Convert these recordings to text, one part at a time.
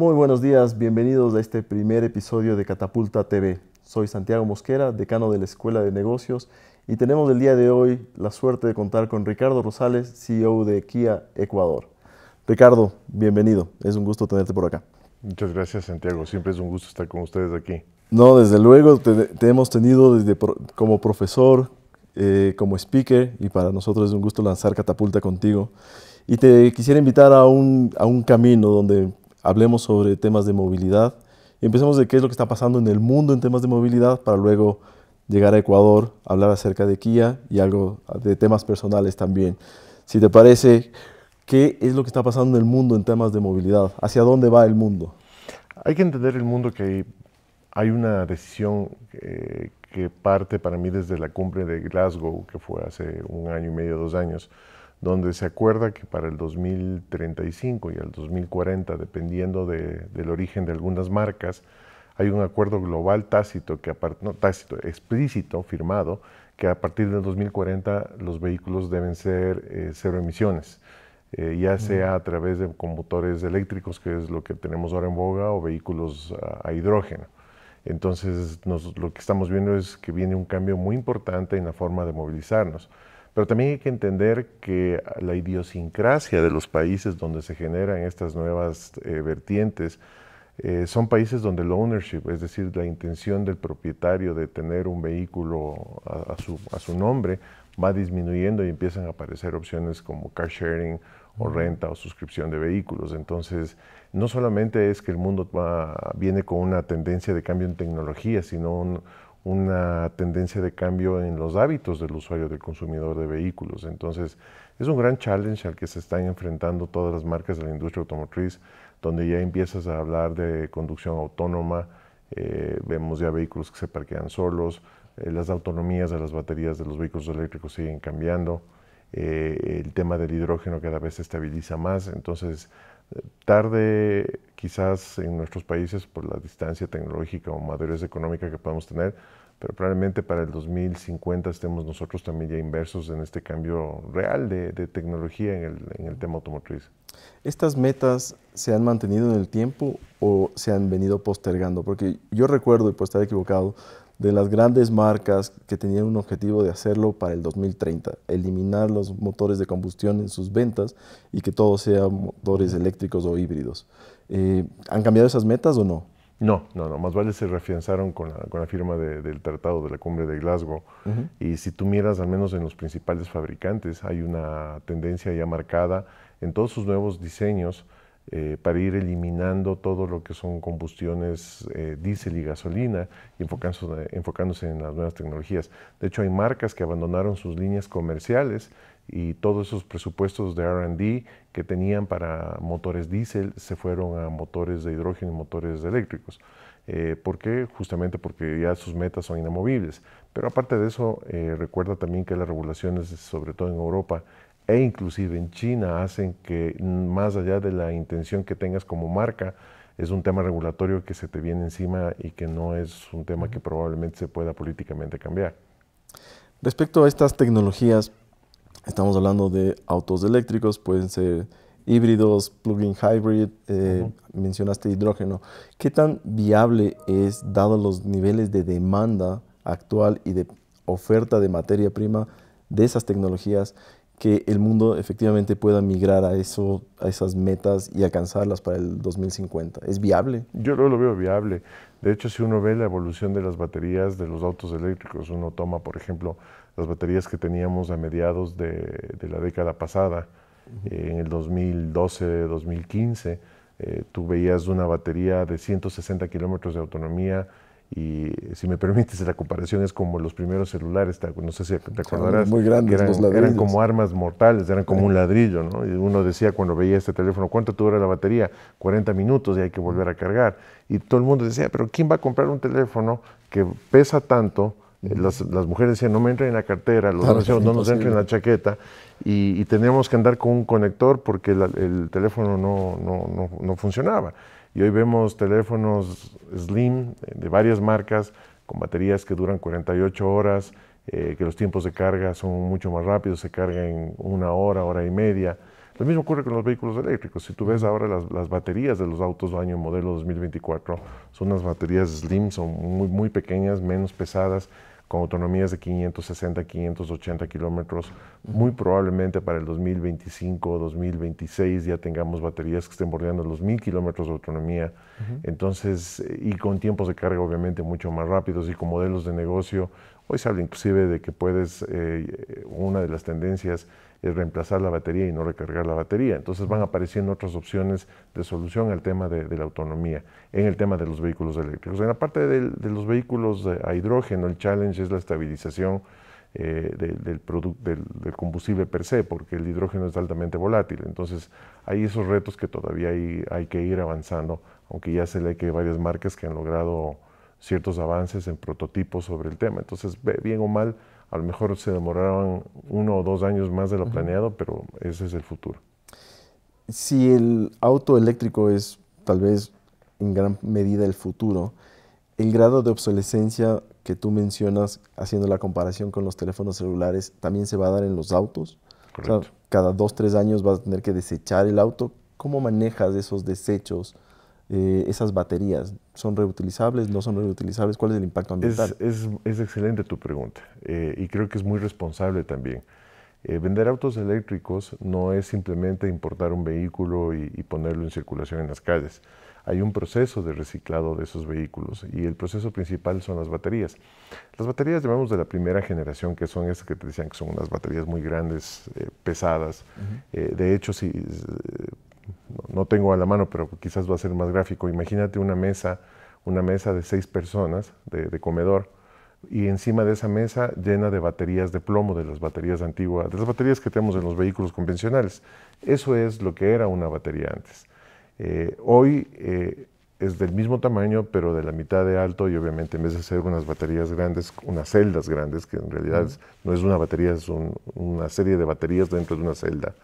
Muy buenos días, bienvenidos a este primer episodio de Catapulta TV. Soy Santiago Mosquera, decano de la Escuela de Negocios, y tenemos el día de hoy la suerte de contar con Ricardo Rosales, CEO de Kia Ecuador. Ricardo, bienvenido, es un gusto tenerte por acá. Muchas gracias, Santiago, siempre es un gusto estar con ustedes aquí. No, desde luego, te, hemos tenido como profesor, eh, como speaker, y para nosotros es un gusto lanzar Catapulta contigo. Y te quisiera invitar a un camino donde hablemos sobre temas de movilidad y empecemos de qué es lo que está pasando en el mundo en temas de movilidad para luego llegar a Ecuador, hablar acerca de Kia y algo de temas personales también. Si te parece, ¿qué es lo que está pasando en el mundo en temas de movilidad? ¿Hacia dónde va el mundo? Hay que entender el mundo que hay una decisión eh, que parte para mí desde la cumbre de Glasgow, que fue hace un año y medio, dos años, donde se acuerda que para el 2035 y el 2040, dependiendo del origen de algunas marcas, hay un acuerdo global tácito, que no, tácito, explícito, firmado, que a partir del 2040 los vehículos deben ser eh, cero emisiones, eh, ya sea mm. a través de con motores eléctricos, que es lo que tenemos ahora en boga, o vehículos a, hidrógeno. Entonces, lo que estamos viendo es que viene un cambio muy importante en la forma de movilizarnos. Pero también hay que entender que la idiosincrasia de los países donde se generan estas nuevas eh, vertientes eh, son países donde el ownership, es decir, la intención del propietario de tener un vehículo a, su, a su, nombre, va disminuyendo y empiezan a aparecer opciones como car sharing o renta o suscripción de vehículos. Entonces, no solamente es que el mundo viene con una tendencia de cambio en tecnología, sino un, una tendencia de cambio en los hábitos del usuario, del consumidor de vehículos. Entonces, es un gran challenge al que se están enfrentando todas las marcas de la industria automotriz, donde ya empiezas a hablar de conducción autónoma, eh, vemos ya vehículos que se parquean solos, eh, las autonomías de las baterías de los vehículos eléctricos siguen cambiando, eh, el tema del hidrógeno cada vez se estabiliza más, entonces tarde quizás en nuestros países por la distancia tecnológica o madurez económica que podemos tener, pero probablemente para el 2050 estemos nosotros también ya inversos en este cambio real de, tecnología en el, en el, tema automotriz. ¿Estas metas se han mantenido en el tiempo o se han venido postergando? Porque yo recuerdo, y puedo estar equivocado, de las grandes marcas que tenían un objetivo de hacerlo para el 2030, eliminar los motores de combustión en sus ventas y que todo sea motores eléctricos o híbridos. Eh, ¿Han cambiado esas metas o no? No, no, no, más vale se reafianzaron con la, con la firma del tratado de la cumbre de Glasgow. Y si tú miras, al menos en los principales fabricantes, hay una tendencia ya marcada en todos sus nuevos diseños eh, para ir eliminando todo lo que son combustiones eh, diésel y gasolina y enfocándose, enfocándose en las nuevas tecnologías. De hecho, hay marcas que abandonaron sus líneas comerciales y todos esos presupuestos de RD que tenían para motores diésel se fueron a motores de hidrógeno y motores eléctricos. Eh, ¿Por qué? Justamente porque ya sus metas son inamovibles. Pero aparte de eso, eh, recuerda también que las regulaciones, sobre todo en Europa e inclusive en China, hacen que mm, más allá de la intención que tengas como marca, es un tema regulatorio que se te viene encima y que no es un tema que probablemente se pueda políticamente cambiar. Respecto a estas tecnologías, Estamos hablando de autos eléctricos, pueden ser híbridos, plug-in hybrid, eh, mencionaste hidrógeno. ¿Qué tan viable es, dado los niveles de demanda actual y de oferta de materia prima de esas tecnologías, que el mundo efectivamente pueda migrar a, eso, a esas metas y alcanzarlas para el 2050? ¿Es viable? Yo lo veo viable. De hecho, si uno ve la evolución de las baterías de los autos eléctricos, uno toma, por ejemplo, las baterías que teníamos a mediados de, la década pasada, eh, en el 2012, 2015, eh, tú veías una batería de 160 kilómetros de autonomía y si me permites la comparación es como los primeros celulares, no sé si te acordarás, Muy grandes, eran, como armas mortales, eran como un ladrillo, Y uno decía cuando veía este teléfono, ¿cuánto dura la batería? 40 minutos y hay que volver a cargar. Y todo el mundo decía, pero ¿quién va a comprar un teléfono que pesa tanto? Eh, las, mujeres decían, no me entren en la cartera, los no nos entren en la chaqueta y, teníamos que andar con un conector porque el teléfono no, no, no, funcionaba. Y hoy vemos teléfonos slim eh, de varias marcas con baterías que duran 48 horas, eh, que los tiempos de carga son mucho más rápidos, se cargan en una hora, hora y media. Lo mismo ocurre con los vehículos eléctricos. Si tú ves ahora las, baterías de los autos año modelo 2024, son unas baterías slim, son muy, muy pequeñas, menos pesadas, con autonomías de 560, 580 kilómetros. Muy probablemente para el 2025 o 2026 ya tengamos baterías que estén bordeando los 1000 kilómetros de autonomía. Entonces, eh, y con tiempos de carga obviamente mucho más rápidos y con modelos de negocio. Hoy se habla inclusive de que puedes, eh, una de las tendencias es reemplazar la batería y no recargar la batería. Entonces van apareciendo otras opciones de solución al tema de, la autonomía, en el tema de los vehículos eléctricos. En la parte de, los vehículos a hidrógeno, el challenge es la estabilización eh, del, del, combustible per se, porque el hidrógeno es altamente volátil. Entonces, hay esos retos que todavía hay, hay, que ir avanzando, aunque ya se lee que hay varias marcas que han logrado ciertos avances en prototipos sobre el tema. Entonces, bien o mal, a lo mejor se demoraban uno o dos años más de lo planeado, pero ese es el futuro. Si el auto eléctrico es tal vez en gran medida el futuro, el grado de obsolescencia que tú mencionas, haciendo la comparación con los teléfonos celulares, también se va a dar en los autos. cada dos, tres años vas a tener que desechar el auto. ¿Cómo manejas esos desechos? Eh, esas baterías? ¿Son reutilizables? ¿No son reutilizables? ¿Cuál es el impacto ambiental? Es, es, excelente tu pregunta eh, y creo que es muy responsable también. Eh, vender autos eléctricos no es simplemente importar un vehículo y, ponerlo en circulación en las calles. Hay un proceso de reciclado de esos vehículos y el proceso principal son las baterías. Las baterías llamamos de la primera generación, que son esas que te decían que son unas baterías muy grandes, pesadas. de hecho, si no tengo a la mano, pero quizás va a ser más gráfico. Imagínate una mesa, una mesa de seis personas de, comedor y encima de esa mesa llena de baterías de plomo, de las baterías antiguas, de las baterías que tenemos en los vehículos convencionales. Eso es lo que era una batería antes. Eh, hoy eh, es del mismo tamaño, pero de la mitad de alto y obviamente en vez de ser unas baterías grandes, unas celdas grandes, que en realidad no es una batería, es una serie de baterías dentro de una celda.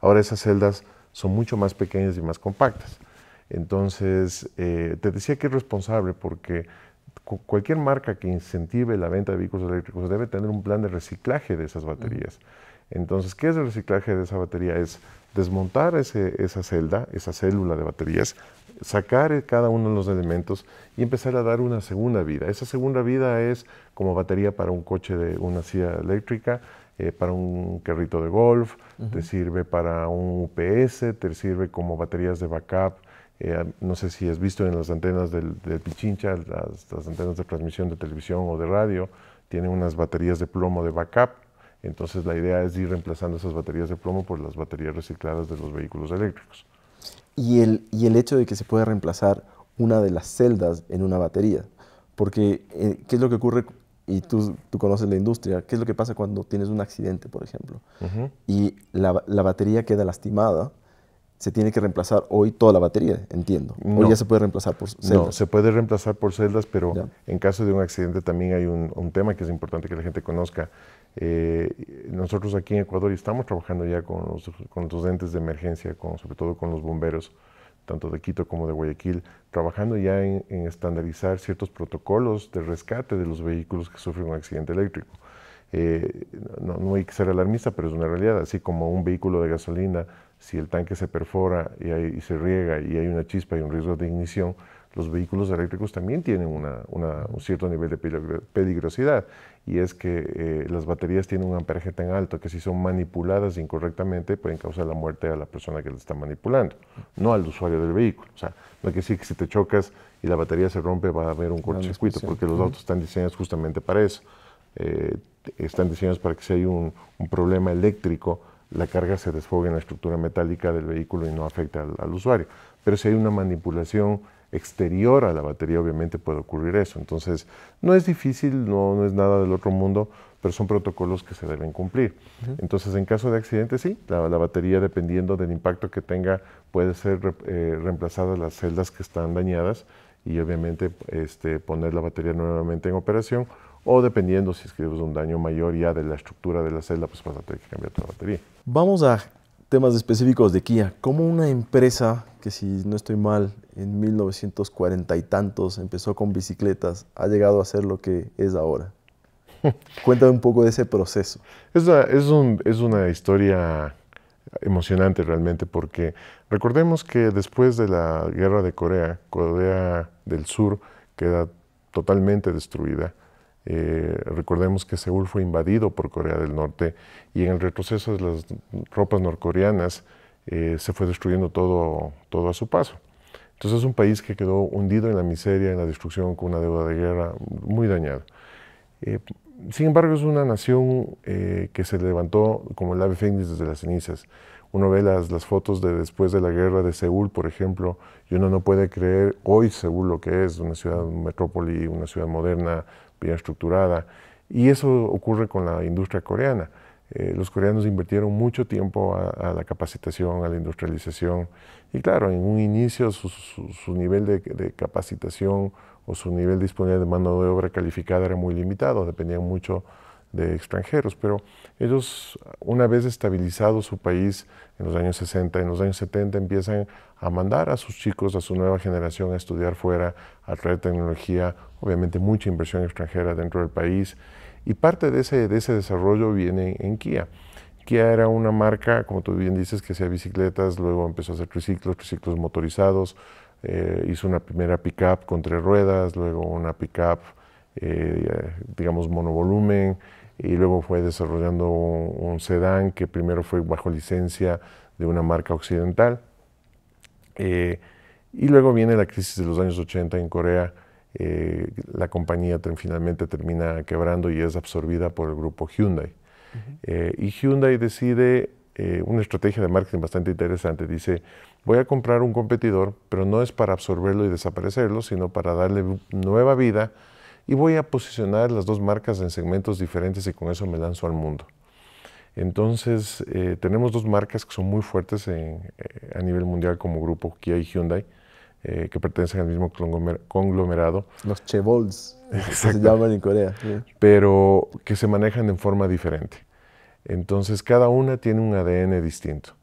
Ahora esas celdas son mucho más pequeñas y más compactas. Entonces, eh, te decía que es responsable porque cualquier marca que incentive la venta de vehículos eléctricos debe tener un plan de reciclaje de esas baterías. Entonces, ¿qué es el reciclaje de esa batería? Es desmontar esa celda, esa célula de baterías, sacar cada uno de los elementos y empezar a dar una segunda vida. Esa segunda vida es como batería para un coche de una silla eléctrica, eh, para un carrito de golf, te sirve para un UPS, te sirve como baterías de backup. Eh, no sé si has visto en las antenas del, del Pichincha, las, las, antenas de transmisión de televisión o de radio, tienen unas baterías de plomo de backup. Entonces la idea es ir reemplazando esas baterías de plomo por las baterías recicladas de los vehículos eléctricos. Y el, y el hecho de que se pueda reemplazar una de las celdas en una batería. Porque, eh, ¿qué es lo que ocurre y tú, tú, conoces la industria, ¿qué es lo que pasa cuando tienes un accidente, por ejemplo? Y la, la, batería queda lastimada, se tiene que reemplazar hoy toda la batería, entiendo. O ya se puede reemplazar por celdas. No, se puede reemplazar por celdas, pero en caso de un accidente también hay un, un, tema que es importante que la gente conozca. Eh, nosotros aquí en Ecuador estamos trabajando ya con los, con los entes de emergencia, con, sobre todo con los bomberos, tanto de Quito como de Guayaquil, trabajando ya en, estandarizar ciertos protocolos de rescate de los vehículos que sufren un accidente eléctrico. Eh, no, hay que ser alarmista, pero es una realidad. Así como un vehículo de gasolina, si el tanque se perfora y se riega y hay una chispa y un riesgo de ignición, los vehículos eléctricos también tienen una, un cierto nivel de peligrosidad y es que eh, las baterías tienen un amperaje tan alto que si son manipuladas incorrectamente pueden causar la muerte a la persona que la está manipulando, no al usuario del vehículo. O sea, no hay que decir que si te chocas y la batería se rompe va a haber un cortocircuito porque los autos están diseñados justamente para eso. Eh, están diseñados para que si hay un, problema eléctrico, la carga se desfogue en la estructura metálica del vehículo y no afecta al, al usuario. Pero si hay una manipulación exterior a la batería, obviamente puede ocurrir eso. Entonces, no es difícil, no, es nada del otro mundo, pero son protocolos que se deben cumplir. Entonces, en caso de accidente, sí, la, batería, dependiendo del impacto que tenga, puede ser eh, reemplazadas las celdas que están dañadas y obviamente este, poner la batería nuevamente en operación o dependiendo si es un daño mayor ya de la estructura de la celda, pues vas a tener que cambiar toda la batería. Vamos a temas específicos de Kia. ¿Cómo una empresa que, si no estoy mal, en 1940 y tantos empezó con bicicletas, ha llegado a ser lo que es ahora? Cuéntame un poco de ese proceso. Es una, es una historia emocionante realmente porque recordemos que después de la guerra de Corea, Corea del Sur queda totalmente destruida eh, recordemos que Seúl fue invadido por Corea del Norte y en el retroceso de las tropas norcoreanas eh, se fue destruyendo todo, todo a su paso. Entonces es un país que quedó hundido en la miseria, en la destrucción, con una deuda de guerra muy dañada. Eh, sin embargo, es una nación que se levantó como el ave fénix desde las cenizas. Uno ve las, las fotos de después de la guerra de Seúl, por ejemplo, y uno no puede creer hoy Seúl lo que es, una ciudad metrópoli, una ciudad moderna, bien estructurada. Y eso ocurre con la industria coreana. Eh, los coreanos invirtieron mucho tiempo a, la capacitación, a la industrialización. Y claro, en un inicio su, nivel de, de, capacitación o su nivel disponible de mano de obra calificada era muy limitado, dependían mucho de extranjeros, pero ellos una vez estabilizado su país en los años 60, en los años 70 empiezan a mandar a sus chicos, a su nueva generación a estudiar fuera, a traer tecnología, obviamente mucha inversión extranjera dentro del país y parte de ese, de ese desarrollo viene en Kia. Kia era una marca, como tú bien dices, que hacía bicicletas, luego empezó a hacer triciclos, triciclos motorizados, eh, hizo una primera pickup con tres ruedas, luego una pickup, up eh, digamos, monovolumen, y luego fue desarrollando un sedán que primero fue bajo licencia de una marca occidental. Eh, y luego viene la crisis de los años 80 en Corea. Eh, la compañía finalmente termina quebrando y es absorbida por el grupo Hyundai. Eh, y Hyundai decide una estrategia de marketing bastante interesante. Dice, voy a comprar un competidor, pero no es para absorberlo y desaparecerlo, sino para darle nueva vida y voy a posicionar las dos marcas en segmentos diferentes y con eso me lanzo al mundo. Entonces, eh, tenemos dos marcas que son muy fuertes eh, a nivel mundial como grupo, Kia y Hyundai, eh, que pertenecen al mismo conglomerado. Los Chevols, se llaman en Corea. Pero que se manejan de forma diferente. Entonces, cada una tiene un ADN distinto.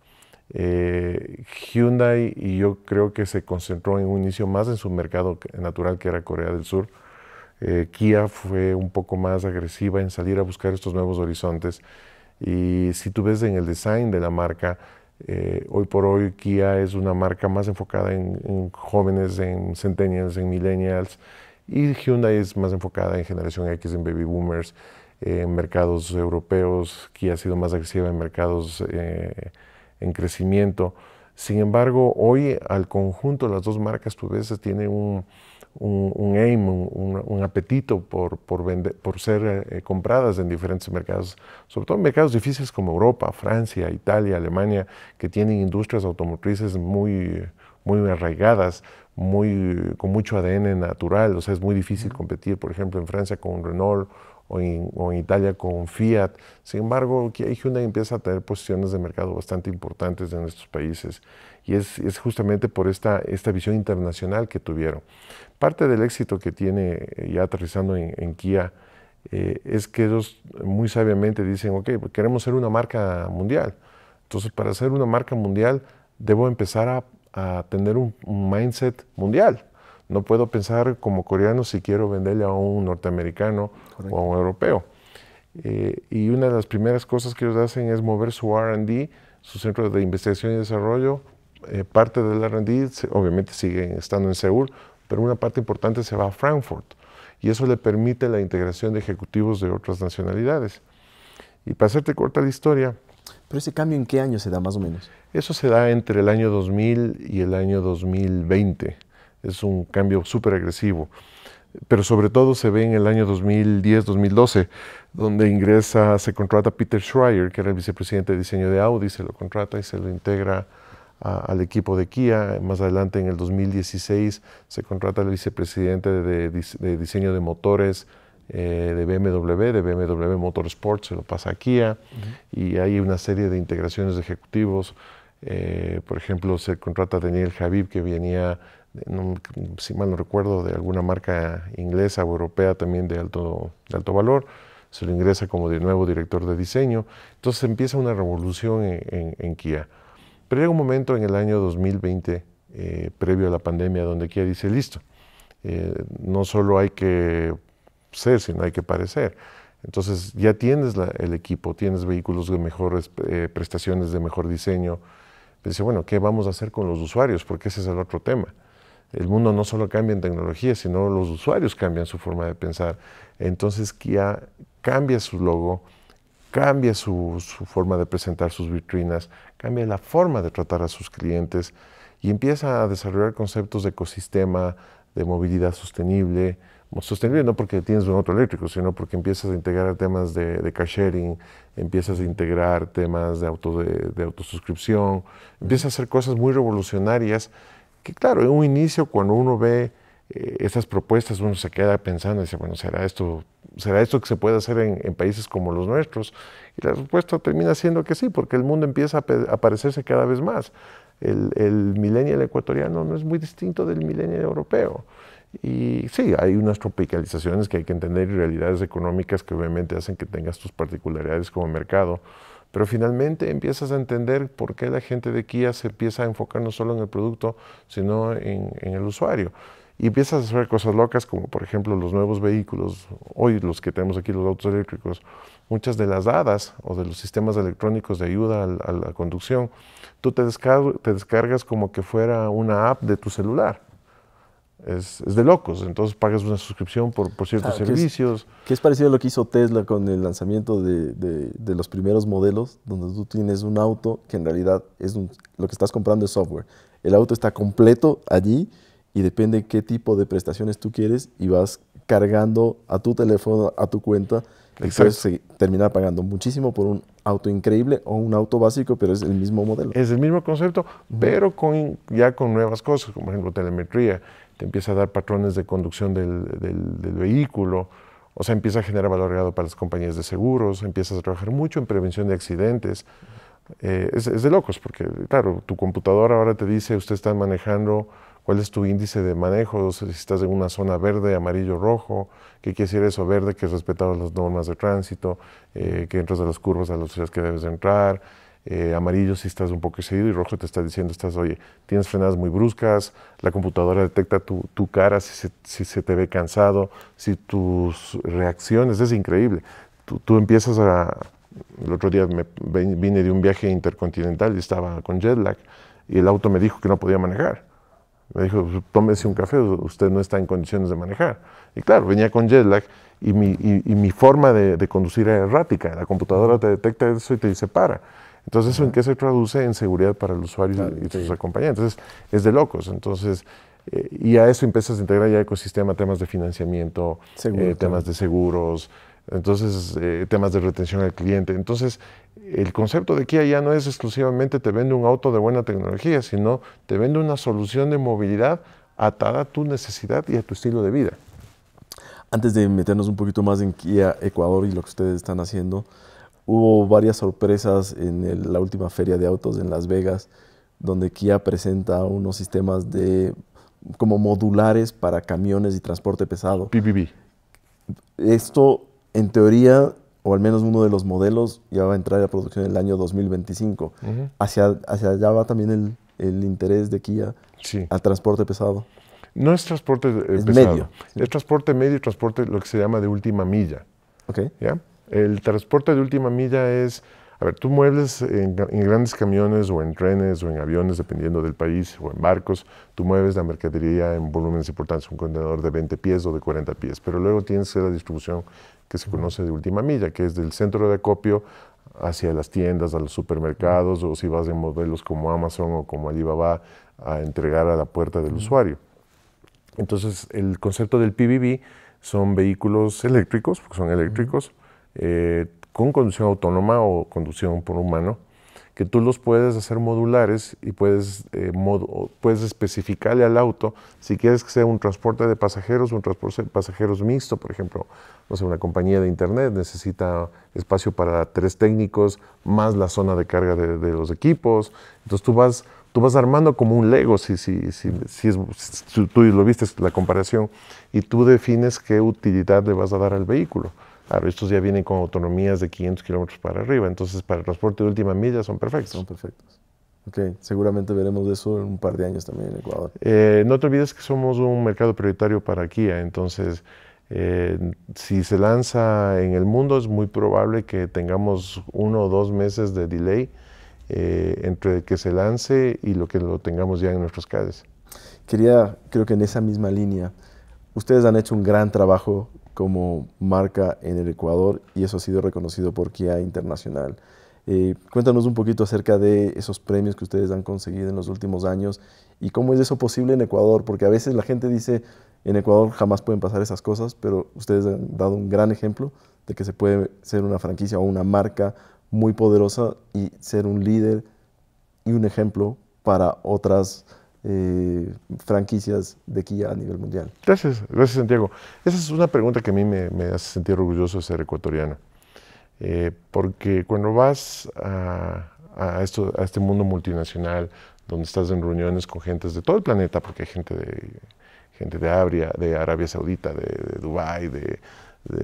Hyundai, y yo creo que se concentró en un inicio más en su mercado natural, que era Corea del Sur, eh, Kia fue un poco más agresiva en salir a buscar estos nuevos horizontes. Y si tú ves en el design de la marca, eh, hoy por hoy Kia es una marca más enfocada en, jóvenes, en centennials, en millennials, y Hyundai es más enfocada en generación X, en baby boomers, en mercados europeos. Kia ha sido más agresiva en mercados eh, en crecimiento. Sin embargo, hoy al conjunto las dos marcas, tú ves, tiene un, un, aim, un, apetito por, por, por ser eh, compradas en diferentes mercados, sobre todo en mercados difíciles como Europa, Francia, Italia, Alemania, que tienen industrias automotrices muy, muy arraigadas, muy, con mucho ADN natural, o sea, es muy difícil competir, por ejemplo, en Francia con Renault o en, Italia con Fiat. Sin embargo, Hyundai empieza a tener posiciones de mercado bastante importantes en estos países y es, justamente por esta, esta visión internacional que tuvieron. Parte del éxito que tiene eh, ya aterrizando en, Kia eh, es que ellos muy sabiamente dicen, ok, pues queremos ser una marca mundial. Entonces, para ser una marca mundial, debo empezar a, tener un, un mindset mundial no puedo pensar como coreano si quiero venderle a un norteamericano o a un europeo. Eh, y una de las primeras cosas que ellos hacen es mover su RD, su centro de investigación y desarrollo. Eh, parte del RD, obviamente, sigue estando en Seúl, pero una parte importante se va a Frankfurt. Y eso le permite la integración de ejecutivos de otras nacionalidades. Y para hacerte corta la historia. ¿Pero ese cambio en qué año se da más o menos? Eso se da entre el año 2000 y el año 2020 es un cambio súper agresivo. Pero sobre todo se ve en el año 2010-2012, donde ingresa, se contrata Peter Schreier, que era el vicepresidente de diseño de Audi, se lo contrata y se lo integra al equipo de Kia. Más adelante, en el 2016, se contrata al vicepresidente de, diseño de motores, eh, de BMW, de BMW Motorsport, se lo pasa a Kia, y hay una serie de integraciones de ejecutivos. Eh, por ejemplo, se contrata a Daniel Javib, que venía si mal no recuerdo, de alguna marca inglesa o europea también de alto, de alto valor, se lo ingresa como de nuevo director de diseño, entonces empieza una revolución en, Kia. Pero llega un momento en el año 2020, eh, previo a la pandemia, donde Kia dice, listo, eh, no solo hay que ser, sino hay que parecer. Entonces ya tienes el equipo, tienes vehículos de mejores eh, prestaciones, de mejor diseño. Dice, bueno, ¿qué vamos a hacer con los usuarios? Porque ese es el otro tema el mundo no solo cambia en tecnología, sino los usuarios cambian su forma de pensar. Entonces Kia cambia su logo, cambia su, forma de presentar sus vitrinas, cambia la forma de tratar a sus clientes y empieza a desarrollar conceptos de ecosistema, de movilidad sostenible. Sostenible no porque tienes un auto eléctrico, sino porque empiezas a integrar temas de, de sharing, empiezas a integrar temas de, auto, de, de autosuscripción, empiezas a hacer cosas muy revolucionarias que claro, en un inicio cuando uno ve eh, esas propuestas, uno se queda pensando y dice, bueno, ¿será esto, ¿será esto que se puede hacer en, países como los nuestros? Y la respuesta termina siendo que sí, porque el mundo empieza a, aparecerse parecerse cada vez más. El, milenio millennial ecuatoriano no es muy distinto del milenio europeo. Y sí, hay unas tropicalizaciones que hay que entender y realidades económicas que obviamente hacen que tengas tus particularidades como mercado. Pero finalmente empiezas a entender por qué la gente de Kia se empieza a enfocar no solo en el producto, sino en, el usuario. Y empiezas a hacer cosas locas como por ejemplo los nuevos vehículos, hoy los que tenemos aquí, los autos eléctricos, muchas de las dadas o de los sistemas electrónicos de ayuda a, la conducción, tú te descargas como que fuera una app de tu celular es, de locos. Entonces pagas una suscripción por, ciertos servicios. Que es, parecido a lo que hizo Tesla con el lanzamiento de, los primeros modelos, donde tú tienes un auto que en realidad es lo que estás comprando es software. El auto está completo allí y depende qué tipo de prestaciones tú quieres y vas cargando a tu teléfono, a tu cuenta. Y puedes terminar pagando muchísimo por un auto increíble o un auto básico, pero es el mismo modelo. Es el mismo concepto, pero con, ya con nuevas cosas, como por ejemplo telemetría te empieza a dar patrones de conducción del, vehículo, o sea, empieza a generar valor agregado para las compañías de seguros, empiezas a trabajar mucho en prevención de accidentes. Eh, es, de locos, porque claro, tu computadora ahora te dice, usted está manejando, cuál es tu índice de manejo, si estás en una zona verde, amarillo, rojo, qué quiere decir eso verde, que respetado las normas de tránsito, eh, que entras a las curvas a las velocidades que debes entrar, eh, amarillo si estás un poco excedido y rojo te está diciendo, estás, oye, tienes frenadas muy bruscas, la computadora detecta tu, tu cara si se, si se, te ve cansado, si tus reacciones, es increíble. Tú, tú empiezas a... El otro día me vine de un viaje intercontinental y estaba con jet lag y el auto me dijo que no podía manejar. Me dijo, pues, tómese un café, usted no está en condiciones de manejar. Y claro, venía con jet lag y mi, y, mi forma de, de, conducir era errática. La computadora te detecta eso y te dice, para. Entonces, ¿eso en qué se traduce? En seguridad para el usuario y sus acompañantes. es de locos. Entonces, eh, y a eso empiezas a integrar ya ecosistema, temas de financiamiento, eh, temas de seguros, entonces eh, temas de retención al cliente. Entonces, el concepto de Kia ya no es exclusivamente te vende un auto de buena tecnología, sino te vende una solución de movilidad atada a tu necesidad y a tu estilo de vida. Antes de meternos un poquito más en Kia Ecuador y lo que ustedes están haciendo, Hubo varias sorpresas en la última feria de autos en Las Vegas, donde Kia presenta unos sistemas de como modulares para camiones y transporte pesado. PPP. Esto, en teoría, o al menos uno de los modelos, ya va a entrar a producción en el año 2025. hacia, hacia allá va también el, el interés de Kia al transporte pesado. No es transporte eh, pesado. Medio, Es transporte medio y transporte lo que se llama de última milla. Okay. ¿Ya? El transporte de última milla es, a ver, tú mueves en, grandes camiones o en trenes o en aviones, dependiendo del país, o en barcos, tú mueves la mercadería en volúmenes importantes, un contenedor de 20 pies o de 40 pies, pero luego tienes la distribución que se conoce de última milla, que es del centro de acopio hacia las tiendas, a los supermercados, o si vas en modelos como Amazon o como Alibaba a entregar a la puerta del usuario. Entonces, el concepto del PBB son vehículos eléctricos, porque son eléctricos, eh, con conducción autónoma o conducción por humano, que tú los puedes hacer modulares y puedes, eh, puedes especificarle al auto si quieres que sea un transporte de pasajeros, un transporte de pasajeros mixto, por ejemplo, no sé, una compañía de internet necesita espacio para tres técnicos, más la zona de carga de, los equipos, entonces tú vas... Tú vas armando como un Lego, si, si, si, si tú lo viste, la comparación, y tú defines qué utilidad le vas a dar al vehículo estos ya vienen con autonomías de 500 kilómetros para arriba, entonces para el transporte de última milla son perfectos. Son perfectos. Ok, seguramente veremos de eso en un par de años también en Ecuador. Eh, no te olvides que somos un mercado prioritario para Kia, entonces eh, si se lanza en el mundo es muy probable que tengamos uno o dos meses de delay eh, entre que se lance y lo que lo tengamos ya en nuestros CADES. Quería, creo que en esa misma línea, ustedes han hecho un gran trabajo como marca en el Ecuador y eso ha sido reconocido por Kia Internacional. Eh, cuéntanos un poquito acerca de esos premios que ustedes han conseguido en los últimos años y cómo es eso posible en Ecuador, porque a veces la gente dice, en Ecuador jamás pueden pasar esas cosas, pero ustedes han dado un gran ejemplo de que se puede ser una franquicia o una marca muy poderosa y ser un líder y un ejemplo para otras eh, franquicias de Kia a nivel mundial. Gracias, gracias Santiago. Esa es una pregunta que a mí me, hace sentir orgulloso de ser ecuatoriano, eh, porque cuando vas a, esto, a este mundo multinacional, donde estás en reuniones con gentes de todo el planeta, porque hay gente de, gente de, Arabia, de Arabia Saudita, de, Dubai, Dubái, de,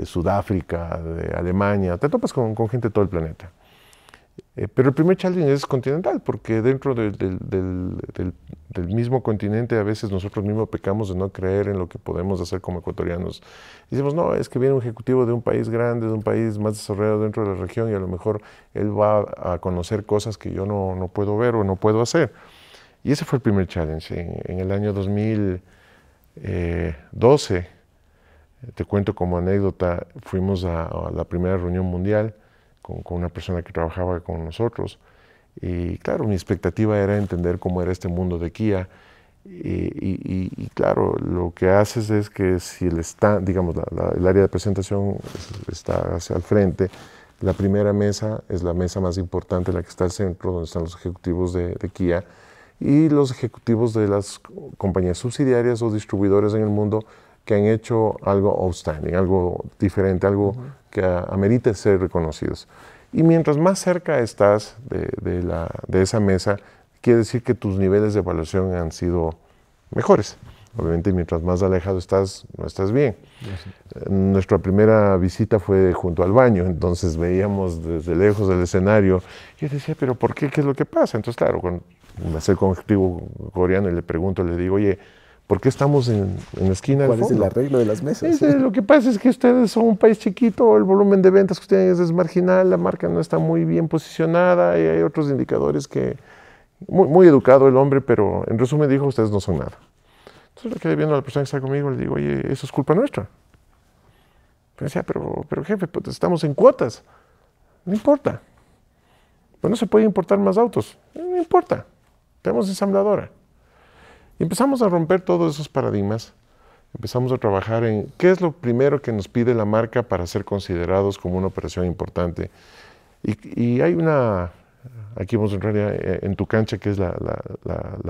Sudáfrica, de Alemania, te topas con, con gente de todo el planeta. Eh, pero el primer challenge es continental, porque dentro del, mismo continente a veces nosotros mismos pecamos de no creer en lo que podemos hacer como ecuatorianos. Dicimos, no, es que viene un ejecutivo de un país grande, de un país más desarrollado dentro de la región y a lo mejor él va a conocer cosas que yo no, no puedo ver o no puedo hacer. Y ese fue el primer challenge. En, el año 2012, eh, te cuento como anécdota, fuimos a la primera reunión mundial con, una persona que trabajaba con nosotros. Y claro, mi expectativa era entender cómo era este mundo de Kia. Y, claro, lo que haces es que si el stand, digamos, el área de presentación está hacia el frente, la primera mesa es la mesa más importante, la que está al centro, donde están los ejecutivos de, de Kia. Y los ejecutivos de las compañías subsidiarias o distribuidores en el mundo que han hecho algo outstanding, algo diferente, algo que amerite ser reconocidos. Y mientras más cerca estás de, esa mesa, quiere decir que tus niveles de evaluación han sido mejores. Obviamente, mientras más alejado estás, no estás bien. Eh, nuestra primera visita fue junto al baño, entonces veíamos desde lejos el escenario. Y yo decía, ¿pero por qué? ¿Qué es lo que pasa? Entonces, claro, me acerco a un coreano y le pregunto, le digo, oye, ¿Por qué estamos en, en la esquina ¿Cuál es el arreglo de las mesas? Eh, lo que pasa es que ustedes son un país chiquito, el volumen de ventas que ustedes es marginal, la marca no está muy bien posicionada, y hay otros indicadores que... Muy, muy educado el hombre, pero en resumen dijo, ustedes no son nada. Entonces le quedé viendo a la persona que está conmigo, le digo, oye, eso es culpa nuestra. Pero pero, pero jefe, pues estamos en cuotas. No importa. Pues no se puede importar más autos. No importa. Tenemos ensambladora empezamos a romper todos esos paradigmas. Empezamos a trabajar en qué es lo primero que nos pide la marca para ser considerados como una operación importante. Y, hay una, aquí vamos a entrar eh, en tu cancha, que es la,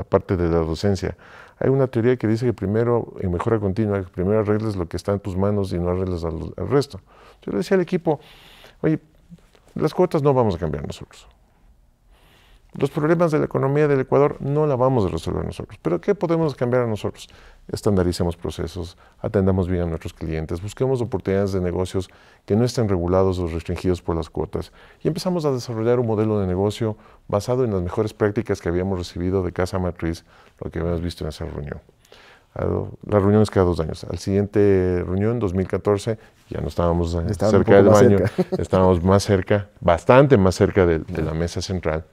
parte de la docencia. Hay una teoría que dice que primero, en mejora continua, primero arregles lo que está en tus manos y no arregles al, al resto. Yo le decía al equipo, oye, las cuotas no vamos a cambiar nosotros. Los problemas de la economía del Ecuador no la vamos a resolver nosotros. Pero ¿qué podemos cambiar a nosotros? Estandaricemos procesos, atendamos bien a nuestros clientes, busquemos oportunidades de negocios que no estén regulados o restringidos por las cuotas y empezamos a desarrollar un modelo de negocio basado en las mejores prácticas que habíamos recibido de Casa Matriz, lo que habíamos visto en esa reunión. La reunión es cada dos años. Al siguiente reunión, 2014, ya no estábamos eh, cerca del baño, estábamos más cerca, bastante más cerca de la mesa central.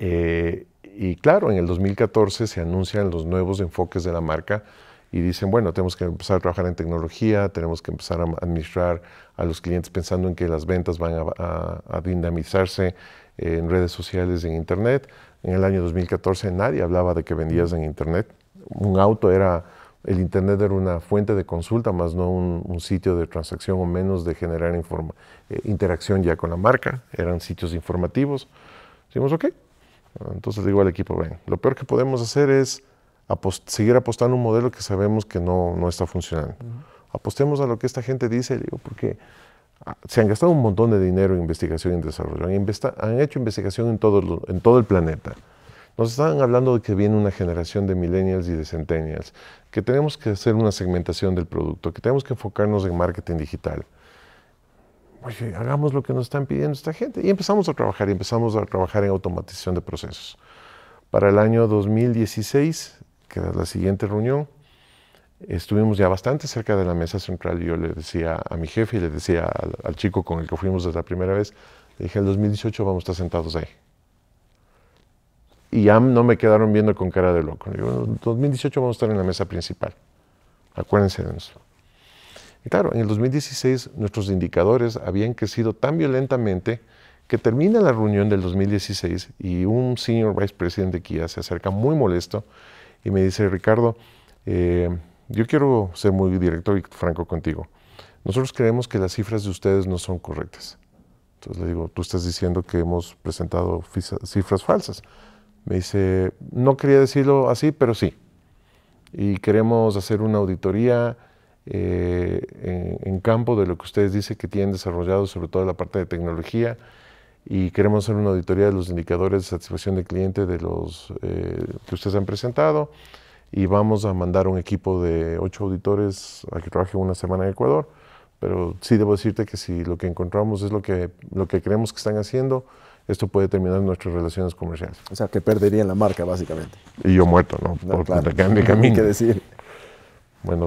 Eh, y claro, en el 2014 se anuncian los nuevos enfoques de la marca y dicen, bueno, tenemos que empezar a trabajar en tecnología, tenemos que empezar a administrar a los clientes pensando en que las ventas van a, dinamizarse en redes sociales, en Internet. En el año 2014 nadie hablaba de que vendías en Internet. Un auto era, el Internet era una fuente de consulta, más no un, sitio de transacción o menos de generar eh, interacción ya con la marca. Eran sitios informativos. Decimos, ok, entonces digo al equipo, ven, lo peor que podemos hacer es seguir apostando un modelo que sabemos que no, no está funcionando. Apostemos a lo que esta gente dice, digo, porque ah, se han gastado un montón de dinero en investigación y en desarrollo. Han, hecho investigación en todo, en todo el planeta. Nos estaban hablando de que viene una generación de millennials y de centennials, que tenemos que hacer una segmentación del producto, que tenemos que enfocarnos en marketing digital oye, hagamos lo que nos están pidiendo esta gente. Y empezamos a trabajar y empezamos a trabajar en automatización de procesos. Para el año 2016, que era la siguiente reunión, estuvimos ya bastante cerca de la mesa central. Yo le decía a mi jefe y le decía al, chico con el que fuimos desde la primera vez, le dije, el 2018 vamos a estar sentados ahí. Y ya no me quedaron viendo con cara de loco. Dije, en 2018 vamos a estar en la mesa principal. Acuérdense de nosotros. Y claro, en el 2016 nuestros indicadores habían crecido tan violentamente que termina la reunión del 2016 y un senior vice de Kia se acerca muy molesto y me dice, Ricardo, eh, yo quiero ser muy directo y franco contigo. Nosotros creemos que las cifras de ustedes no son correctas. Entonces le digo, tú estás diciendo que hemos presentado cifras falsas. Me dice, no quería decirlo así, pero sí. Y queremos hacer una auditoría eh, en, campo de lo que ustedes dicen que tienen desarrollado, sobre todo la parte de tecnología, y queremos hacer una auditoría de los indicadores de satisfacción del cliente de los eh, que ustedes han presentado, y vamos a mandar un equipo de ocho auditores a que trabaje una semana en Ecuador, pero sí debo decirte que si lo que encontramos es lo que, lo que creemos que están haciendo, esto puede terminar nuestras relaciones comerciales. O sea, que perderían la marca, básicamente. Y yo muerto, ¿no? Por claro. camino. Hay que decir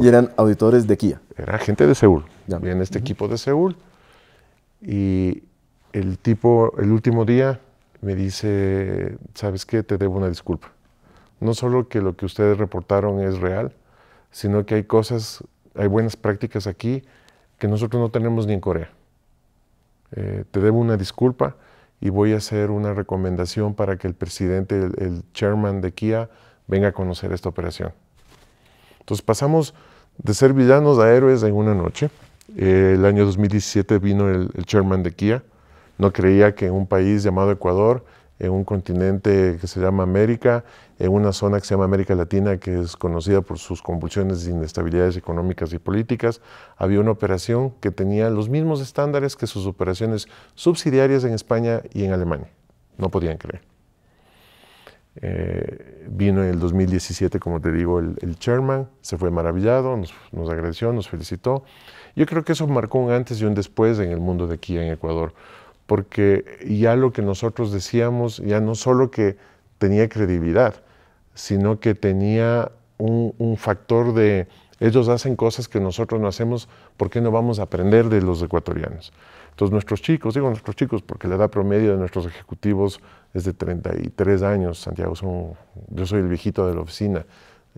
y eran auditores de Kia. Era gente de Seúl. en este equipo de Seúl. Y el tipo, el último día, me dice, ¿sabes qué? Te debo una disculpa. No solo que lo que ustedes reportaron es real, sino que hay cosas, hay buenas prácticas aquí que nosotros no tenemos ni en Corea. Eh, te debo una disculpa y voy a hacer una recomendación para que el presidente, el chairman de Kia, venga a conocer esta operación. Entonces pasamos de ser villanos a héroes en una noche. Eh, el año 2017 vino el, el, chairman de Kia. No creía que en un país llamado Ecuador, en un continente que se llama América, en una zona que se llama América Latina, que es conocida por sus convulsiones e inestabilidades económicas y políticas, había una operación que tenía los mismos estándares que sus operaciones subsidiarias en España y en Alemania. No podían creer. Eh, vino en el 2017, como te digo, el, chairman, se fue maravillado, nos, agradeció, nos felicitó. Yo creo que eso marcó un antes y un después en el mundo de aquí, en Ecuador, porque ya lo que nosotros decíamos, ya no solo que tenía credibilidad, sino que tenía un factor de ellos hacen cosas que nosotros no hacemos, ¿por qué no vamos a aprender de los ecuatorianos? Entonces nuestros chicos, digo nuestros chicos porque la edad promedio de nuestros ejecutivos es de 33 años, Santiago, son, yo soy el viejito de la oficina,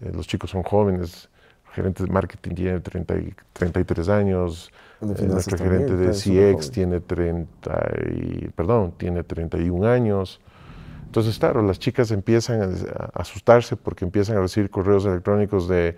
eh, los chicos son jóvenes, el gerente de marketing tiene 33 años, eh, nuestro gerente de CX tiene, 30 y, perdón, tiene 31 años. Entonces, claro, las chicas empiezan a, asustarse porque empiezan a recibir correos electrónicos de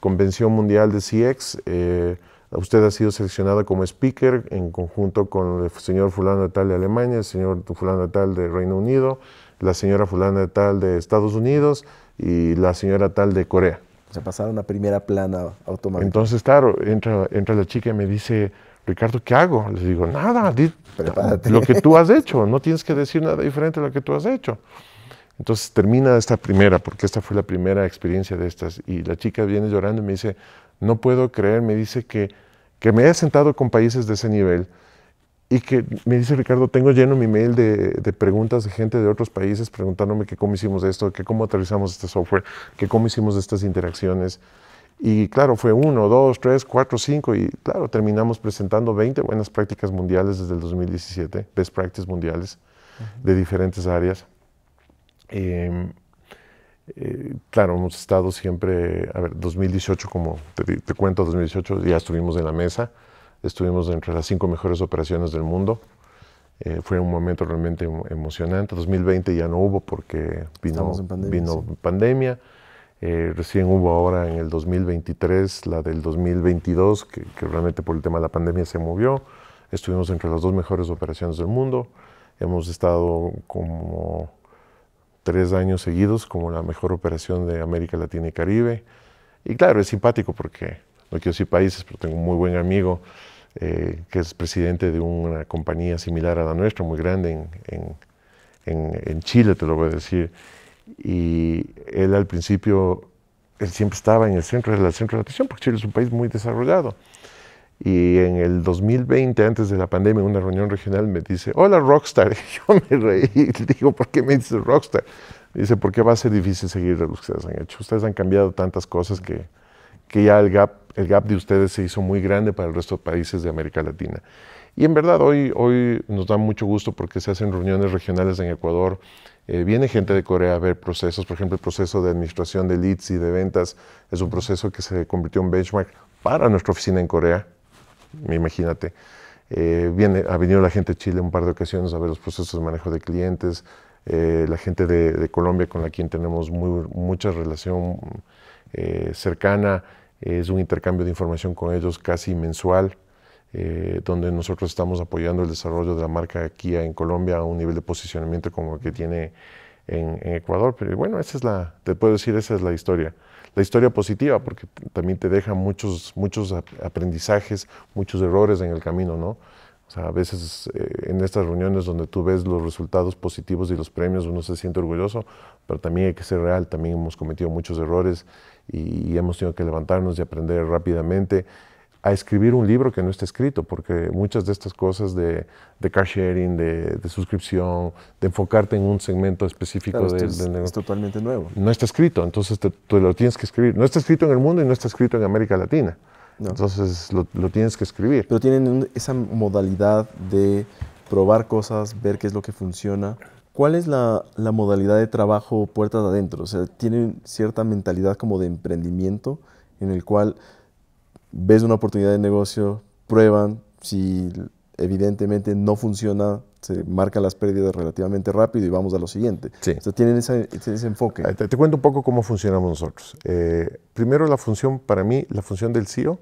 Convención Mundial de CX. Eh, Usted ha sido seleccionada como speaker en conjunto con el señor fulano de tal de Alemania, el señor fulano de tal de Reino Unido, la señora fulana de tal de Estados Unidos y la señora tal de Corea. Se pasaron a primera plana automática. Entonces, claro, entra, entra la chica y me dice, Ricardo, ¿qué hago? Les digo, nada, lo que tú has hecho, no tienes que decir nada diferente a lo que tú has hecho. Entonces termina esta primera, porque esta fue la primera experiencia de estas, y la chica viene llorando y me dice, no puedo creer, me dice que, que me he sentado con países de ese nivel y que me dice Ricardo, tengo lleno mi mail de, preguntas de gente de otros países preguntándome que cómo hicimos esto, que cómo aterrizamos este software, que cómo hicimos estas interacciones. Y claro, fue uno, dos, tres, cuatro, cinco y claro, terminamos presentando 20 buenas prácticas mundiales desde el 2017, best practices mundiales de diferentes áreas. Em, eh, claro, hemos estado siempre, a ver, 2018, como te, cuento, 2018 ya estuvimos en la mesa, estuvimos entre las cinco mejores operaciones del mundo. Eh, fue un momento realmente emocionante. 2020 ya no hubo porque vino pandemia. Vino pandemia. Eh, recién hubo ahora en el 2023 la del 2022, que, realmente por el tema de la pandemia se movió. Estuvimos entre las dos mejores operaciones del mundo. Hemos estado como tres años seguidos como la mejor operación de América Latina y Caribe. Y claro, es simpático porque, no quiero decir países, pero tengo un muy buen amigo eh, que es presidente de una compañía similar a la nuestra, muy grande en, en, en, Chile, te lo voy a decir. Y él al principio, él siempre estaba en el centro de centro de la atención, porque Chile es un país muy desarrollado. Y en el 2020, antes de la pandemia, una reunión regional, me dice, hola Rockstar. Y yo me reí y le digo, ¿por qué me dices Rockstar? dice, porque va a ser difícil seguir lo que ustedes han hecho. Ustedes han cambiado tantas cosas que, que ya el gap, el gap de ustedes se hizo muy grande para el resto de países de América Latina. Y en verdad hoy, hoy nos da mucho gusto porque se hacen reuniones regionales en Ecuador. Eh, viene gente de Corea a ver procesos. Por ejemplo, el proceso de administración de leads y de ventas es un proceso que se convirtió en benchmark para nuestra oficina en Corea me imagínate. Eh, viene, ha venido la gente de Chile un par de ocasiones a ver los procesos de manejo de clientes, eh, la gente de, Colombia con la quien tenemos muy, mucha relación eh, cercana, es un intercambio de información con ellos casi mensual, donde nosotros estamos apoyando el desarrollo de la marca Kia en Colombia a un nivel de posicionamiento como el que tiene en, en Ecuador. Pero bueno, esa es la, te puedo decir, esa es la historia la historia positiva, porque también te deja muchos, muchos aprendizajes, muchos errores en el camino, ¿no? O sea, a veces eh, en estas reuniones donde tú ves los resultados positivos y los premios, uno se siente orgulloso, pero también hay que ser real, también hemos cometido muchos errores y hemos tenido que levantarnos y aprender rápidamente a escribir un libro que no está escrito, porque muchas de estas cosas de, de car sharing, de, suscripción, de enfocarte en un segmento específico claro, de, es, totalmente nuevo. No está escrito, entonces tú lo tienes que escribir. No está escrito en el mundo y no está escrito en América Latina. Entonces lo, tienes que escribir. Pero tienen esa modalidad de probar cosas, ver qué es lo que funciona. ¿Cuál es la, la modalidad de trabajo puertas adentro? O sea, tienen cierta mentalidad como de emprendimiento en el cual ves una oportunidad de negocio, prueban, si evidentemente no funciona, se marcan las pérdidas relativamente rápido y vamos a lo siguiente. Sí. tienen ese, ese enfoque. Te, cuento un poco cómo funcionamos nosotros. Eh, primero, la función, para mí, la función del CEO,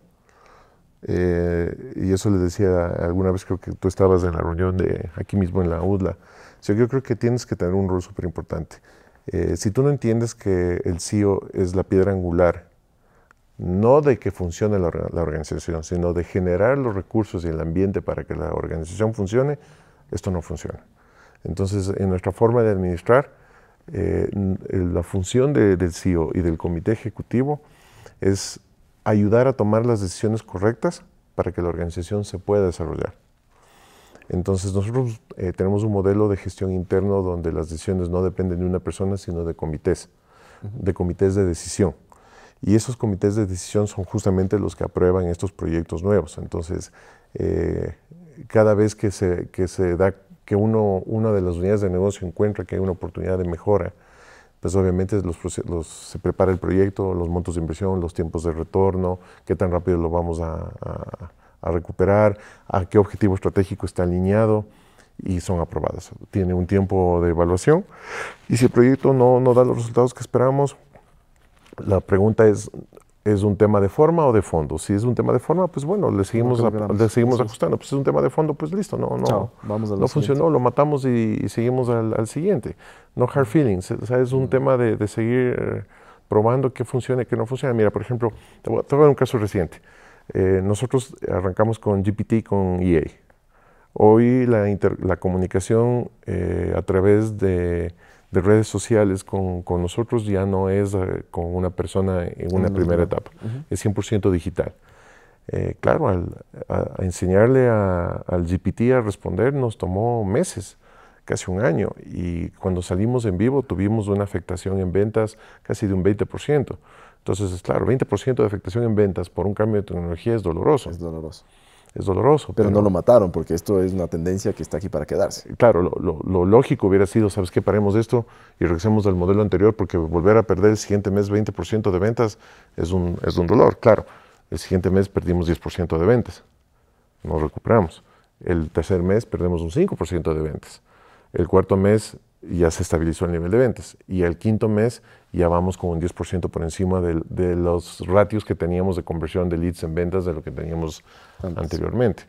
eh, y eso les decía alguna vez, creo que tú estabas en la reunión de aquí mismo en la UDLA, yo creo que tienes que tener un rol súper importante. Eh, si tú no entiendes que el CEO es la piedra angular no de que funcione la, organización, sino de generar los recursos y el ambiente para que la organización funcione, esto no funciona. Entonces, en nuestra forma de administrar, eh, la función del CEO y del comité ejecutivo es ayudar a tomar las decisiones correctas para que la organización se pueda desarrollar. Entonces nosotros eh, tenemos un modelo de gestión interno donde las decisiones no dependen de una persona, sino de comités, de comités de decisión. Y esos comités de decisión son justamente los que aprueban estos proyectos nuevos. Entonces, eh, cada vez que se, se da, que uno, una de las unidades de negocio encuentra que hay una oportunidad de mejora, pues obviamente se prepara el proyecto, los montos de inversión, los tiempos de retorno, qué tan rápido lo vamos a, recuperar, a qué objetivo estratégico está alineado y son aprobadas. Tiene un tiempo de evaluación y si el proyecto no, no da los resultados que esperamos, la pregunta es, ¿es un tema de forma o de fondo? Si es un tema de forma, pues bueno, le seguimos, le seguimos ajustando. Pues es un tema de fondo, pues listo, no, no, no, funcionó, lo matamos y, seguimos al, siguiente. No hard feelings, es un tema de, seguir eh, probando que funciona y que no funciona. Mira, por ejemplo, te voy dar un caso reciente. Eh, nosotros arrancamos con GPT, con EA. Hoy la, la comunicación eh, a través de de redes sociales con, con nosotros ya no es eh, con una persona en una primera etapa, es 100% digital. Eh, claro, al, a, enseñarle al GPT a responder nos tomó meses, casi un año, y cuando salimos en vivo tuvimos una afectación en ventas casi de un 20%. Entonces, claro, 20% de afectación en ventas por un cambio de tecnología es doloroso. Es doloroso es doloroso. Pero, no lo mataron, porque esto es una tendencia que está aquí para quedarse. Claro, lo, lógico hubiera sido, ¿sabes qué? Paremos esto y regresemos al modelo anterior, porque volver a perder el siguiente mes 20% de ventas es un, es un dolor, claro. El siguiente mes perdimos 10% de ventas, nos recuperamos. El tercer mes perdemos un 5% de ventas. El cuarto mes ya se estabilizó el nivel de ventas. Y el quinto mes ya vamos como un 10% por encima de, los ratios que teníamos de conversión de leads en ventas de lo que teníamos anteriormente.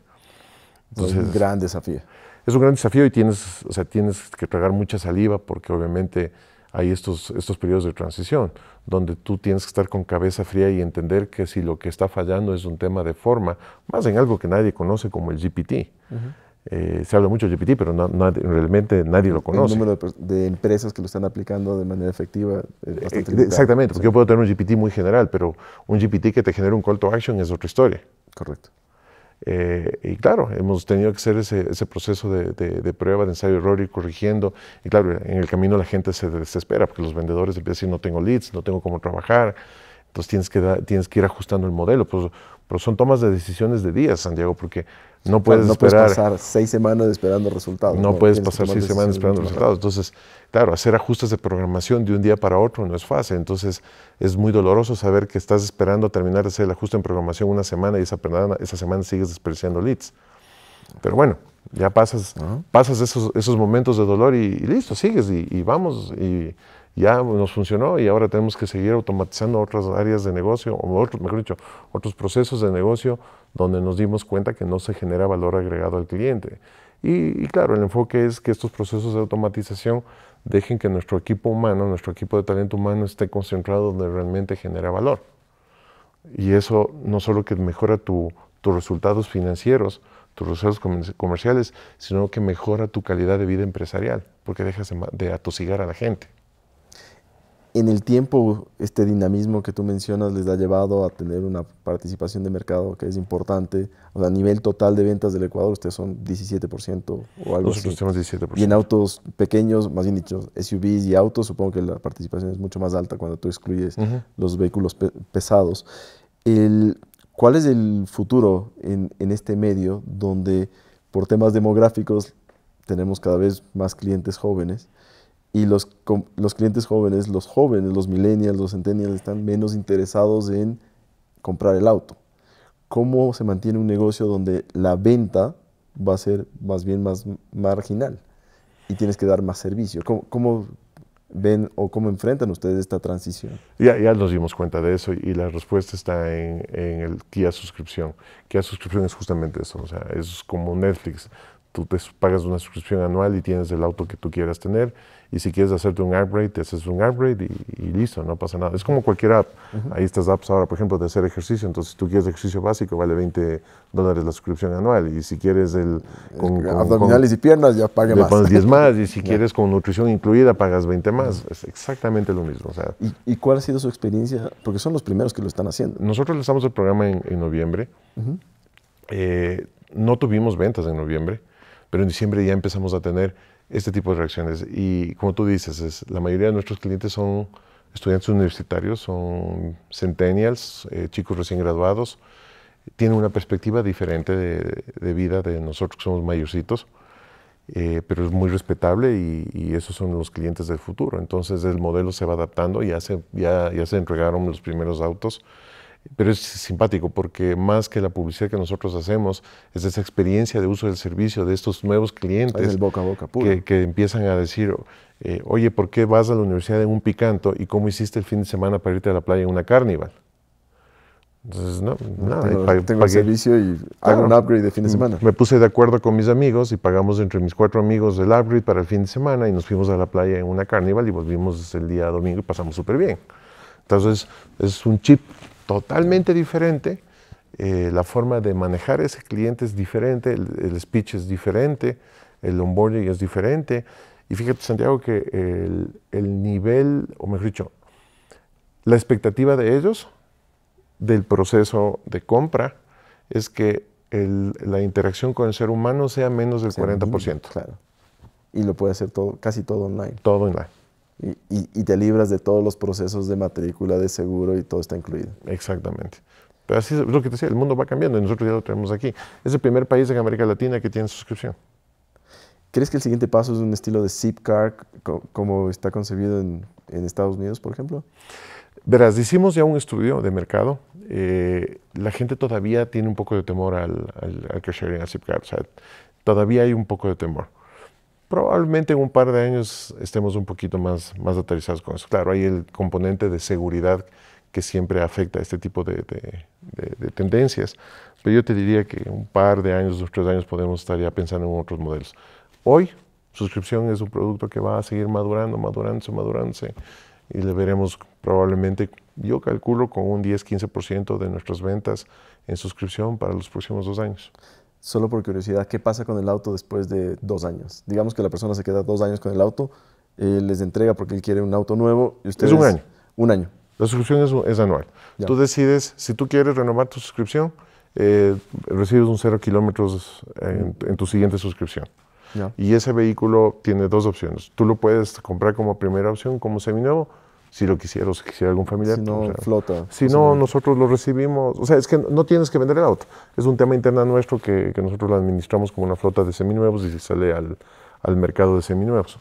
Entonces, es un gran desafío. Es un gran desafío y tienes, o sea, tienes que tragar mucha saliva porque obviamente hay estos, estos periodos de transición donde tú tienes que estar con cabeza fría y entender que si lo que está fallando es un tema de forma, más en algo que nadie conoce como el GPT. Eh, se habla mucho de GPT, pero realmente nadie lo conoce. El número de, empresas que lo están aplicando de manera efectiva eh, Exactamente, porque yo puedo tener un GPT muy general, pero un GPT que te genera un call to action es otra historia. Correcto. Eh, y claro, hemos tenido que hacer ese, proceso de, prueba, de ensayo, error y corrigiendo. Y claro, en el camino la gente se desespera porque los vendedores empiezan a decir no tengo leads, no tengo cómo trabajar. Entonces tienes que, tienes que ir ajustando el modelo. Pero, pues, pero son tomas de decisiones de días, Santiago, porque no puedes, pasar seis semanas esperando resultados. No, puedes pasar seis semanas esperando resultados. Entonces, claro, hacer ajustes de programación de un día para otro no es fácil. Entonces, es muy doloroso saber que estás esperando terminar de hacer el ajuste en programación una semana y esa, esa semana sigues despreciando leads. Pero bueno, ya pasas, ah. pasas esos, esos momentos de dolor y, listo, sigues y, y vamos. Y, ya nos funcionó y ahora tenemos que seguir automatizando otras áreas de negocio, o mejor dicho, otros procesos de negocio donde nos dimos cuenta que no se genera valor agregado al cliente. Y, claro, el enfoque es que estos procesos de automatización dejen que nuestro equipo humano, nuestro equipo de talento humano esté concentrado donde realmente genera valor. Y eso no solo que mejora tus resultados financieros, tus resultados comerciales, sino que mejora tu calidad de vida empresarial, porque dejas de atosigar a la gente en el tiempo este dinamismo que tú mencionas les ha llevado a tener una participación de mercado que es importante. a nivel total de ventas del Ecuador, ustedes son 17% o algo Nosotros somos 17%. Y en autos pequeños, más bien dicho, SUVs y autos, supongo que la participación es mucho más alta cuando tú excluyes los vehículos pesados. ¿Cuál es el futuro en, en este medio donde por temas demográficos tenemos cada vez más clientes jóvenes? Y los, los clientes jóvenes, los jóvenes, los millennials, los centennials, están menos interesados en comprar el auto. ¿Cómo se mantiene un negocio donde la venta va a ser más bien más marginal y tienes que dar más servicio? ¿Cómo, ven o cómo enfrentan ustedes esta transición? Ya, ya nos dimos cuenta de eso y la respuesta está en, en el Kia suscripción. Kia suscripción es justamente eso, o sea, es como Netflix. Tú te pagas una suscripción anual y tienes el auto que tú quieras tener y si quieres hacerte un upgrade, te haces un upgrade y, y listo, no pasa nada. Es como cualquier app. ahí Hay estas apps ahora, por ejemplo, de hacer ejercicio. Entonces, si tú quieres ejercicio básico, vale 20 dólares la suscripción anual. Y si quieres el... Con, abdominales y piernas, ya pague más. pagas 10 más. Y si quieres con nutrición incluida, pagas 20 más. Es exactamente lo mismo. ¿Y, cuál ha sido su experiencia? Porque son los primeros que lo están haciendo. Nosotros lanzamos el programa en, noviembre. Eh, no tuvimos ventas en noviembre, pero en diciembre ya empezamos a tener este tipo de reacciones. Y como tú dices, la mayoría de nuestros clientes son estudiantes universitarios, son centennials, eh, chicos recién graduados, tienen una perspectiva diferente de, vida de nosotros que somos mayorcitos, eh, pero es muy respetable y, esos son los clientes del futuro. Entonces el modelo se va adaptando, y ya se entregaron los primeros autos pero es simpático porque más que la publicidad que nosotros hacemos, es esa experiencia de uso del servicio de estos nuevos clientes. Que, empiezan a decir, eh, oye, ¿por qué vas a la universidad en un picanto y cómo hiciste el fin de semana para irte a la playa en una carnival? Entonces, no, nada. Tengo, tengo el servicio y hago un upgrade de fin de mm, semana. Me puse de acuerdo con mis amigos y pagamos entre mis cuatro amigos el upgrade para el fin de semana y nos fuimos a la playa en una carnival y volvimos el día domingo y pasamos súper bien. Entonces, es un chip totalmente diferente, eh, la forma de manejar ese cliente es diferente, el, speech es diferente, el onboarding es diferente. Y fíjate, Santiago, que el, nivel, o mejor dicho, la expectativa de ellos del proceso de compra es que la interacción con el ser humano sea menos del 40%. Y lo puede hacer todo, casi todo online. Todo online y, te libras de todos los procesos de matrícula, de seguro y todo está incluido. Exactamente. Pero así es lo que te decía, el mundo va cambiando y nosotros ya lo tenemos aquí. Es el primer país en América Latina que tiene suscripción. ¿Crees que el siguiente paso es un estilo de Zipcar como está concebido en, Estados Unidos, por ejemplo? Verás, hicimos ya un estudio de mercado. Eh, la gente todavía tiene un poco de temor al, al, al cash sharing, al O sea, todavía hay un poco de temor probablemente en un par de años estemos un poquito más, más aterrizados con eso. Claro, hay el componente de seguridad que siempre afecta a este tipo de, tendencias, pero yo te diría que un par de años, dos, tres años podemos estar ya pensando en otros modelos. Hoy, suscripción es un producto que va a seguir madurando, madurándose, madurándose, y le veremos probablemente, yo calculo, con un 10-15% de nuestras ventas en suscripción para los próximos dos años solo por curiosidad, ¿qué pasa con el auto después de dos años? Digamos que la persona se queda dos años con el auto, les entrega porque él quiere un auto nuevo. Y ustedes, es un año. Un año. La suscripción es, anual. Tú decides, si tú quieres renovar tu suscripción, eh, recibes un cero kilómetros en, tu siguiente suscripción. Y ese vehículo tiene dos opciones. Tú lo puedes comprar como primera opción, como seminuevo, si lo quisiera o si quisiera algún familiar. Pues, no, flota. Si pues, no, nosotros lo recibimos. O sea, es que no tienes que vender el auto. Es un tema interno nuestro que, nosotros lo administramos como una flota de seminuevos y se sale al, al mercado de seminuevos.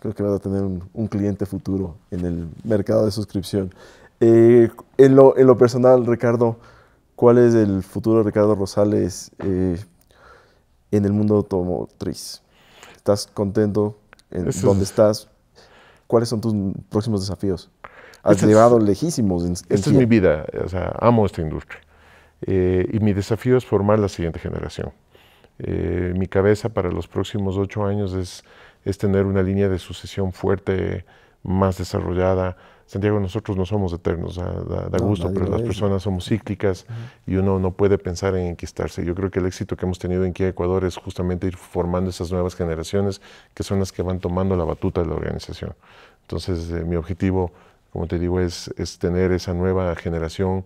Creo que vas a tener un, cliente futuro en el mercado de suscripción. Eh, en, lo, en, lo, personal, Ricardo, ¿cuál es el futuro de Ricardo Rosales eh, en el mundo automotriz? ¿Estás contento en dónde estás? ¿cuáles son tus próximos desafíos? Has llevado lejísimos. En, esta es mi vida, o sea, amo esta industria. Eh, y mi desafío es formar la siguiente generación. Eh, mi cabeza para los próximos ocho años es, es tener una línea de sucesión fuerte, más desarrollada, Santiago, nosotros no somos eternos, da, gusto, pero las personas somos cíclicas y uno no puede pensar en enquistarse. Yo creo que el éxito que hemos tenido en Kia Ecuador es justamente ir formando esas nuevas generaciones que son las que van tomando la batuta de la organización. Entonces, eh, mi objetivo, como te digo, es, es tener esa nueva generación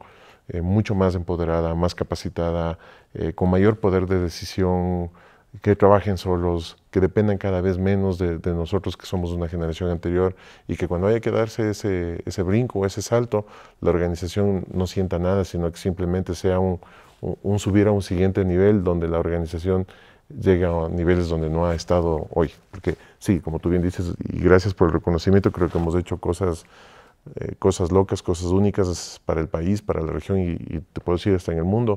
eh, mucho más empoderada, más capacitada, eh, con mayor poder de decisión que trabajen solos, que dependan cada vez menos de, nosotros que somos una generación anterior y que cuando haya que darse ese, ese brinco, ese salto, la organización no sienta nada, sino que simplemente sea un, un, subir a un siguiente nivel donde la organización llegue a niveles donde no ha estado hoy. Porque sí, como tú bien dices, y gracias por el reconocimiento, creo que hemos hecho cosas, eh, cosas locas, cosas únicas para el país, para la región y te puedo decir hasta en el mundo,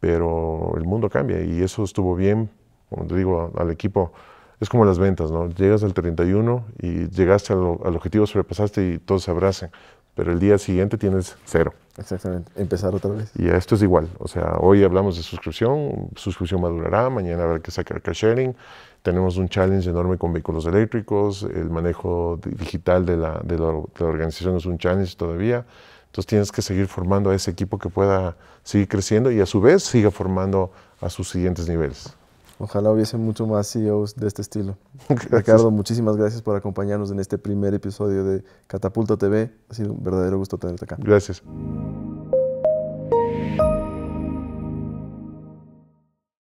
pero el mundo cambia y eso estuvo bien como te digo, al equipo, es como las ventas, ¿no? Llegas al 31 y llegaste al, objetivo, sobrepasaste y todos se abracen, pero el día siguiente tienes cero. Exactamente, empezar otra vez. Y esto es igual, o sea, hoy hablamos de suscripción, suscripción madurará, mañana habrá que sacar cash sharing, tenemos un challenge enorme con vehículos eléctricos, el manejo digital de la, de la organización es un challenge todavía, entonces tienes que seguir formando a ese equipo que pueda seguir creciendo y a su vez siga formando a sus siguientes niveles. Ojalá hubiese mucho más CEOs de este estilo. Ricardo, muchísimas gracias por acompañarnos en este primer episodio de Catapulto TV. Ha sido un verdadero gusto tenerte acá. Gracias.